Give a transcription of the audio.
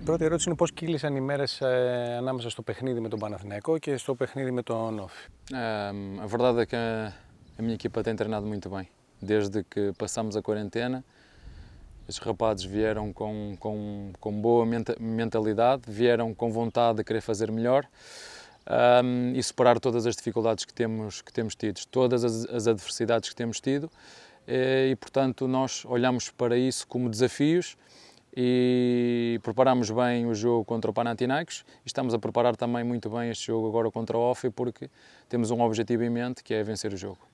η πρώτη ερώτηση είναι πώς κύλησαν οι μέρες ε, ανάμεσα στο παιχνίδι με τον o και στο παιχνίδι με τον Όφη. É, a verdade é que a, minha equipa tem treinado muito bem. Desde que passamos a quarentena, os rapazes vieram com, com, com boa mentalidade, vieram com vontade de querer fazer melhor. Um, e superar todas as dificuldades que temos, que temos tido, todas as, as adversidades que temos tido, e, e portanto nós olhamos para isso como desafios e preparamos bem o jogo contra o Panathinaikos e estamos a preparar também muito bem este jogo agora contra o Ofi porque temos um objetivo em mente que é vencer o jogo.